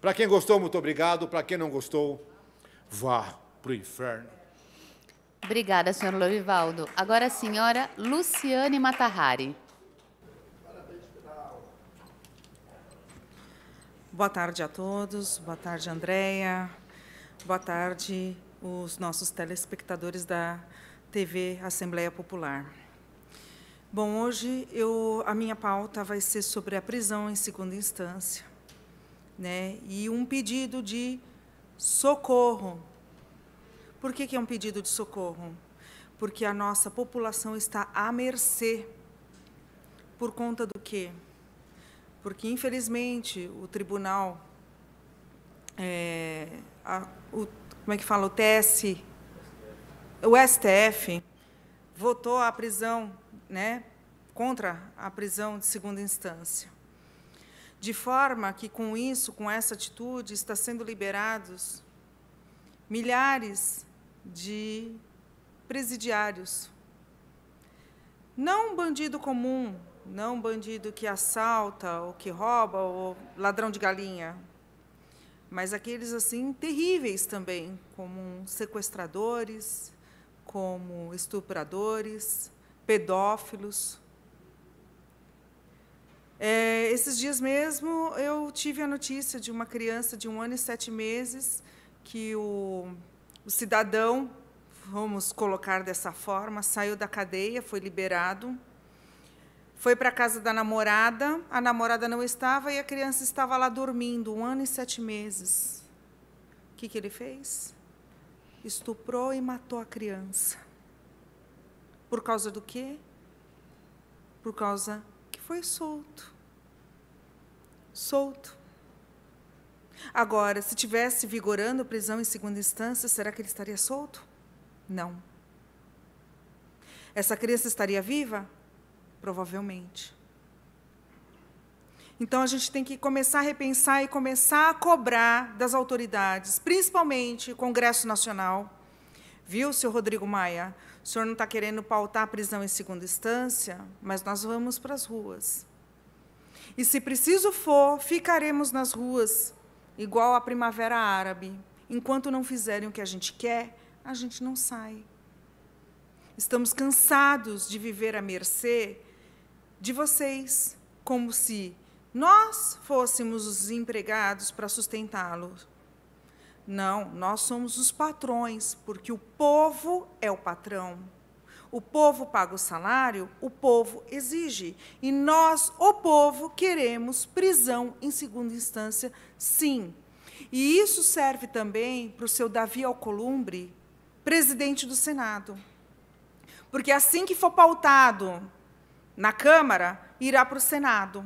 Para quem gostou, muito obrigado. Para quem não gostou, vá para o inferno. Obrigada, senhor Lovivaldo. Agora a senhora Luciane Matahari. Boa tarde a todos, boa tarde, Andréia, boa tarde, os nossos telespectadores da TV Assembleia Popular. Bom, hoje eu, a minha pauta vai ser sobre a prisão em segunda instância né? E um pedido de socorro. Por que, que é um pedido de socorro? Porque a nossa população está à mercê. Por conta do quê? Porque, infelizmente, o tribunal. É, a, o, como é que fala? O TS. O STF votou a prisão, né? Contra a prisão de segunda instância de forma que com isso, com essa atitude, está sendo liberados milhares de presidiários. Não um bandido comum, não um bandido que assalta ou que rouba ou ladrão de galinha, mas aqueles assim terríveis também, como sequestradores, como estupradores, pedófilos, é, esses dias mesmo eu tive a notícia de uma criança de um ano e sete meses que o, o cidadão, vamos colocar dessa forma, saiu da cadeia, foi liberado, foi para a casa da namorada, a namorada não estava e a criança estava lá dormindo, um ano e sete meses. O que, que ele fez? Estuprou e matou a criança. Por causa do quê? Por causa foi solto. Solto. Agora, se tivesse vigorando a prisão em segunda instância, será que ele estaria solto? Não. Essa criança estaria viva? Provavelmente. Então a gente tem que começar a repensar e começar a cobrar das autoridades, principalmente Congresso Nacional. Viu, senhor Rodrigo Maia? O senhor não está querendo pautar a prisão em segunda instância, mas nós vamos para as ruas. E se preciso for, ficaremos nas ruas, igual a primavera árabe. Enquanto não fizerem o que a gente quer, a gente não sai. Estamos cansados de viver à mercê de vocês, como se nós fôssemos os empregados para sustentá-los. Não, nós somos os patrões, porque o povo é o patrão. O povo paga o salário, o povo exige. E nós, o povo, queremos prisão em segunda instância, sim. E isso serve também para o seu Davi Alcolumbre, presidente do Senado. Porque assim que for pautado na Câmara, irá para o Senado.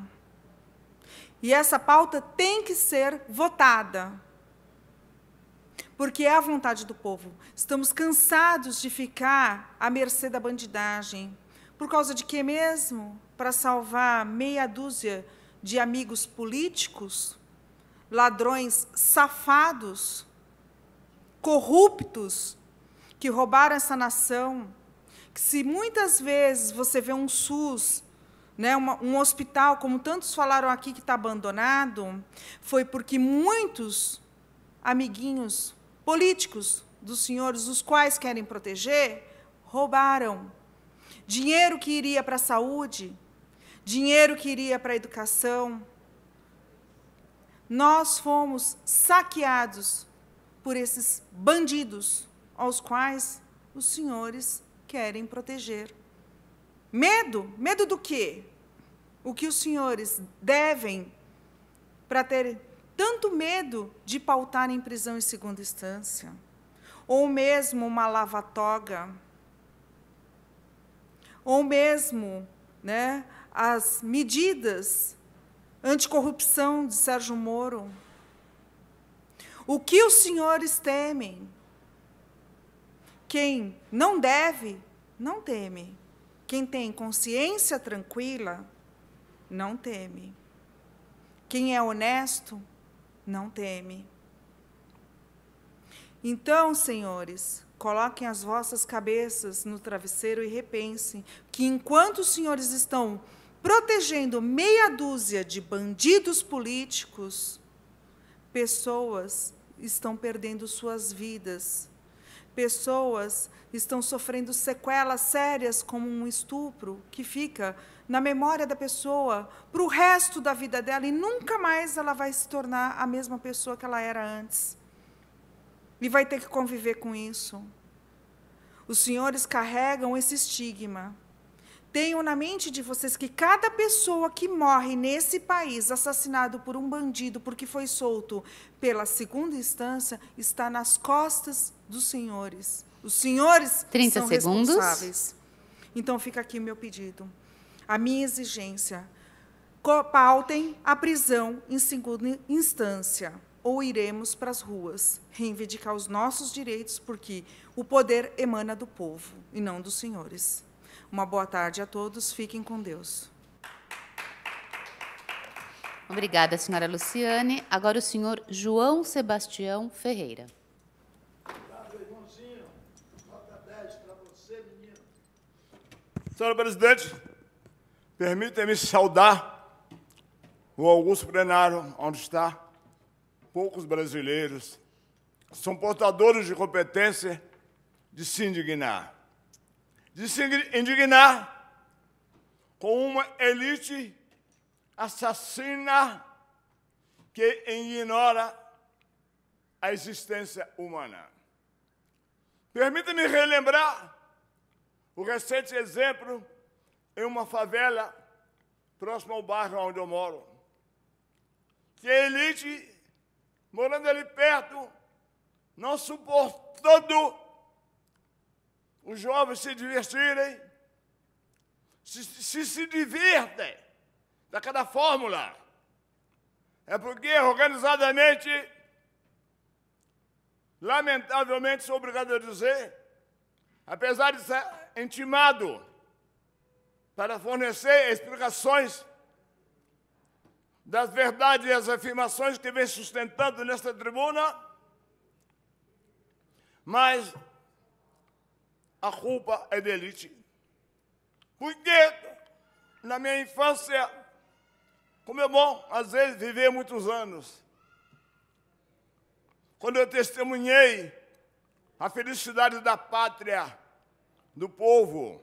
E essa pauta tem que ser votada porque é a vontade do povo. Estamos cansados de ficar à mercê da bandidagem. Por causa de quê mesmo? Para salvar meia dúzia de amigos políticos, ladrões safados, corruptos, que roubaram essa nação. Que se muitas vezes você vê um SUS né, uma, um hospital, como tantos falaram aqui, que está abandonado, foi porque muitos amiguinhos políticos dos senhores, os quais querem proteger, roubaram. Dinheiro que iria para a saúde, dinheiro que iria para a educação. Nós fomos saqueados por esses bandidos aos quais os senhores querem proteger. Medo? Medo do quê? O que os senhores devem para ter tanto medo de pautar em prisão em segunda instância, ou mesmo uma lava toga, ou mesmo né, as medidas anticorrupção de Sérgio Moro. O que os senhores temem? Quem não deve, não teme. Quem tem consciência tranquila, não teme. Quem é honesto, não teme. Então, senhores, coloquem as vossas cabeças no travesseiro e repensem que enquanto os senhores estão protegendo meia dúzia de bandidos políticos, pessoas estão perdendo suas vidas, pessoas estão sofrendo sequelas sérias, como um estupro, que fica na memória da pessoa para o resto da vida dela e nunca mais ela vai se tornar a mesma pessoa que ela era antes. E vai ter que conviver com isso. Os senhores carregam esse estigma. Tenham na mente de vocês que cada pessoa que morre nesse país assassinado por um bandido porque foi solto pela segunda instância está nas costas dos senhores. Os senhores 30 são segundos. responsáveis. Então fica aqui o meu pedido. A minha exigência. Pautem a prisão em segunda instância ou iremos para as ruas reivindicar os nossos direitos, porque o poder emana do povo e não dos senhores. Uma boa tarde a todos, fiquem com Deus. Obrigada, senhora Luciane. Agora o senhor João Sebastião Ferreira. Senhora Presidente, permita-me saudar o Augusto Plenário, onde está. Poucos brasileiros são portadores de competência de se indignar. De se indignar com uma elite assassina que ignora a existência humana. Permita-me relembrar o recente exemplo em uma favela próxima ao bairro onde eu moro, que a elite, morando ali perto, não suportando os jovens se divertirem, se se, se divertem daquela fórmula. É porque organizadamente, lamentavelmente, sou obrigado a dizer, apesar de ser intimado para fornecer explicações das verdades e as afirmações que vem sustentando nesta tribuna, mas a culpa é da elite. Porque na minha infância, como é bom, às vezes, viver muitos anos. Quando eu testemunhei a felicidade da pátria, do povo,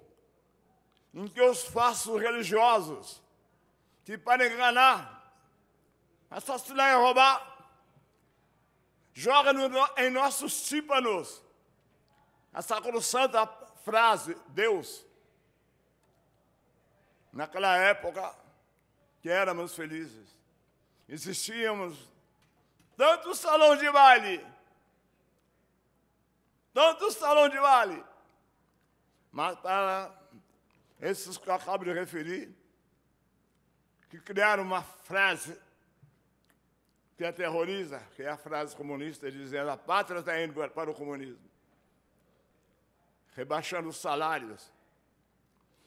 em que os falsos religiosos, que para enganar, assassinar e roubar, joga no, em nossos tímpanos a sacrossanta frase, Deus. Naquela época que éramos felizes, existíamos tantos salões de baile, tantos salões de baile, mas para tá, esses que eu acabo de referir, que criaram uma frase que aterroriza, que é a frase comunista, dizendo a pátria está indo para o comunismo, rebaixando os salários.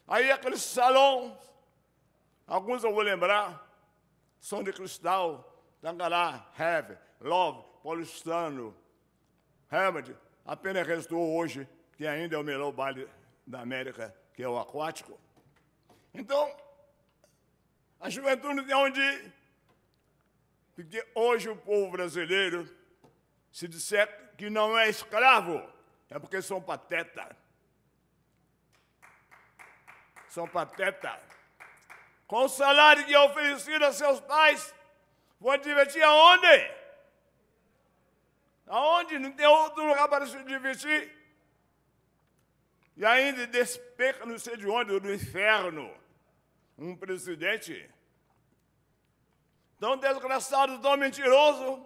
Aí aqueles salões, alguns eu vou lembrar, são de cristal, Tangará, Heavy, Love, Paulistano, Hamad, apenas restou hoje, que ainda é o melhor baile da América, que é o aquático. Então, a juventude tem onde ir. Porque hoje o povo brasileiro, se disser que não é escravo, é porque são pateta. São pateta. Com o salário que é oferecido a seus pais, vão divertir aonde? Aonde? Não tem outro lugar para se divertir e ainda despeca não sei de onde, do inferno, um presidente tão desgraçado, tão mentiroso,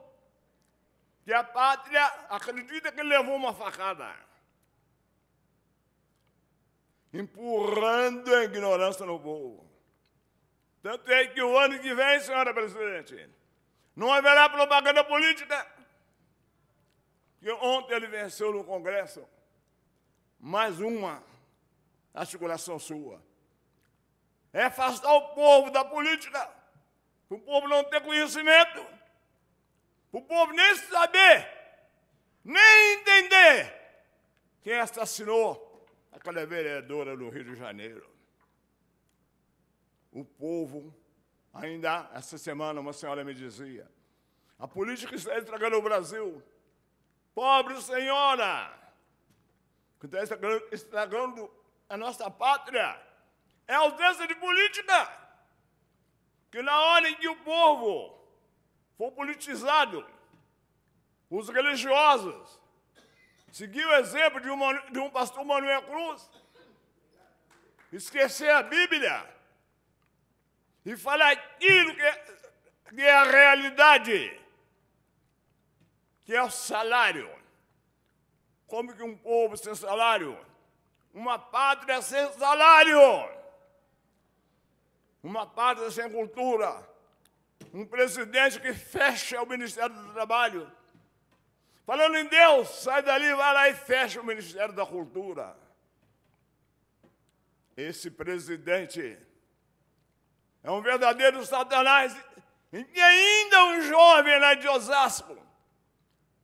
que a pátria acredita que levou uma facada, empurrando a ignorância no povo. Tanto é que o ano que vem, senhora presidente, não haverá propaganda política. Que ontem ele venceu no Congresso mais uma articulação sua. É afastar o povo da política, para o povo não ter conhecimento, para o povo nem saber, nem entender quem assassinou é aquela vereadora do Rio de Janeiro. O povo, ainda essa semana, uma senhora me dizia: a política está entregando o Brasil. Pobre senhora! que está estragando a nossa pátria é a ausência de política. Que na hora em que o povo for politizado, os religiosos seguiu o exemplo de, um de um pastor Manuel Cruz, esquecer a Bíblia e falar aquilo que é, que é a realidade, que é o salário como que um povo sem salário? Uma pátria sem salário! Uma pátria sem cultura! Um presidente que fecha o Ministério do Trabalho. Falando em Deus, sai dali, vai lá e fecha o Ministério da Cultura. Esse presidente é um verdadeiro satanás. E ainda um jovem lá de Osasco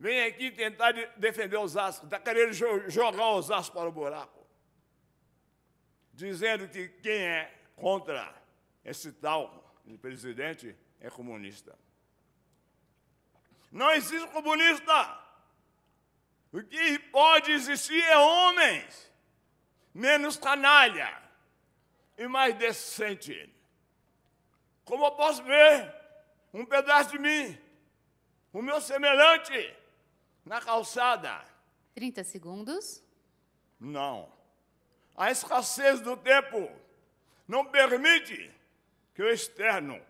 Vem aqui tentar defender os Osasco, está querendo jogar os Osasco para o buraco. Dizendo que quem é contra esse tal presidente é comunista. Não existe comunista. O que pode existir é homens, menos canalha e mais decente. Como eu posso ver um pedaço de mim, o meu semelhante, na calçada. 30 segundos. Não. A escassez do tempo não permite que eu externo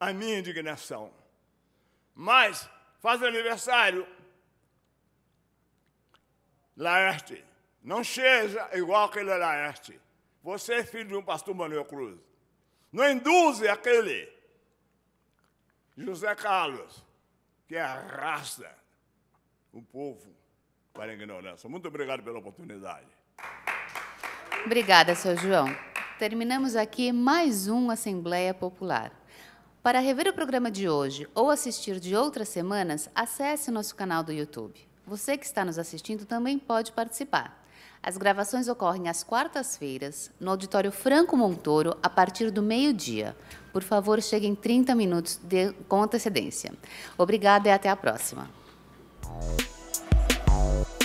a minha indignação. Mas faz aniversário. Laerte, não seja igual aquele Laerte. Você é filho de um pastor Manuel Cruz. Não induze aquele José Carlos, que é raça, o povo para a ignorância. Muito obrigado pela oportunidade. Obrigada, seu João. Terminamos aqui mais um Assembleia Popular. Para rever o programa de hoje ou assistir de outras semanas, acesse nosso canal do YouTube. Você que está nos assistindo também pode participar. As gravações ocorrem às quartas-feiras, no Auditório Franco Montoro, a partir do meio-dia. Por favor, cheguem 30 minutos de, com antecedência. Obrigada e até a próxima. Thank you